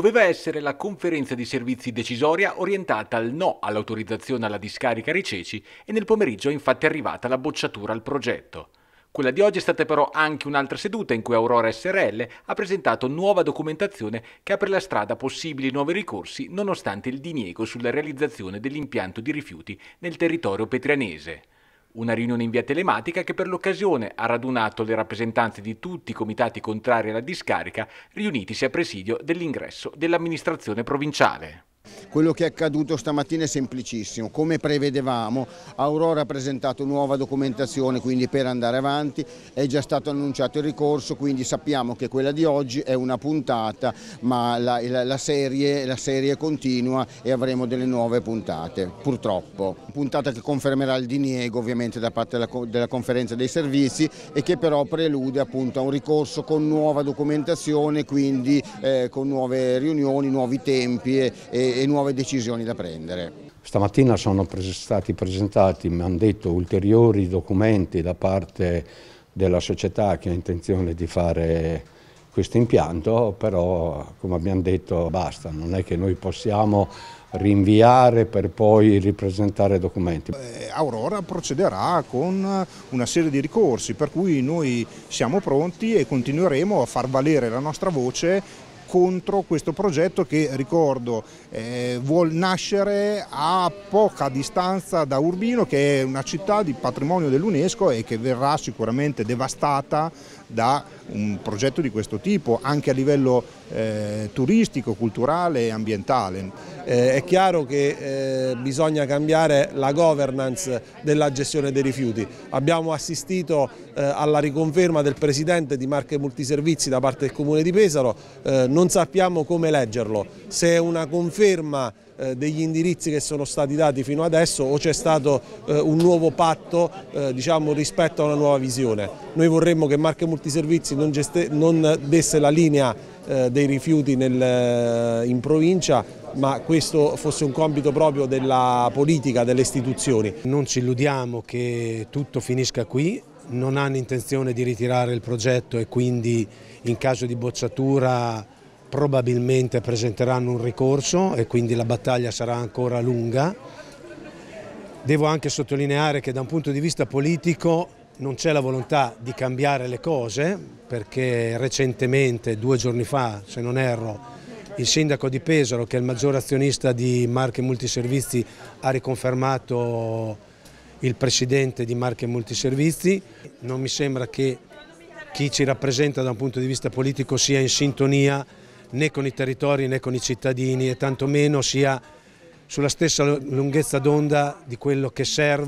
doveva essere la conferenza di servizi decisoria orientata al no all'autorizzazione alla discarica Riceci e nel pomeriggio è infatti arrivata la bocciatura al progetto. Quella di oggi è stata però anche un'altra seduta in cui Aurora SRL ha presentato nuova documentazione che apre la strada a possibili nuovi ricorsi nonostante il diniego sulla realizzazione dell'impianto di rifiuti nel territorio petrianese una riunione in via telematica che per l'occasione ha radunato le rappresentanze di tutti i comitati contrari alla discarica riunitisi a presidio dell'ingresso dell'amministrazione provinciale. Quello che è accaduto stamattina è semplicissimo, come prevedevamo Aurora ha presentato nuova documentazione quindi per andare avanti, è già stato annunciato il ricorso quindi sappiamo che quella di oggi è una puntata ma la, la, la, serie, la serie, continua e avremo delle nuove puntate purtroppo. Puntata che confermerà il diniego ovviamente da parte della, della conferenza dei servizi e che però prelude appunto a un ricorso con nuova documentazione quindi eh, con nuove riunioni, nuovi tempi e, e, e nuove nuove decisioni da prendere. Stamattina sono stati presentati, mi hanno detto, ulteriori documenti da parte della società che ha intenzione di fare questo impianto, però come abbiamo detto basta, non è che noi possiamo rinviare per poi ripresentare documenti. Eh, Aurora procederà con una serie di ricorsi per cui noi siamo pronti e continueremo a far valere la nostra voce contro questo progetto che, ricordo, eh, vuol nascere a poca distanza da Urbino, che è una città di patrimonio dell'UNESCO e che verrà sicuramente devastata da un progetto di questo tipo, anche a livello eh, turistico, culturale e ambientale. Eh, è chiaro che eh, bisogna cambiare la governance della gestione dei rifiuti. Abbiamo assistito eh, alla riconferma del presidente di Marche Multiservizi da parte del Comune di Pesaro, eh, non sappiamo come leggerlo, se è una conferma eh, degli indirizzi che sono stati dati fino adesso o c'è stato eh, un nuovo patto eh, diciamo, rispetto a una nuova visione. Noi vorremmo che Marche Multiservizi non, non desse la linea dei rifiuti nel, in provincia ma questo fosse un compito proprio della politica, delle istituzioni. Non ci illudiamo che tutto finisca qui, non hanno intenzione di ritirare il progetto e quindi in caso di bocciatura probabilmente presenteranno un ricorso e quindi la battaglia sarà ancora lunga. Devo anche sottolineare che da un punto di vista politico non c'è la volontà di cambiare le cose perché recentemente, due giorni fa se non erro, il sindaco di Pesaro che è il maggior azionista di Marche Multiservizi ha riconfermato il presidente di Marche Multiservizi. Non mi sembra che chi ci rappresenta da un punto di vista politico sia in sintonia né con i territori né con i cittadini e tantomeno sia sulla stessa lunghezza d'onda di quello che serve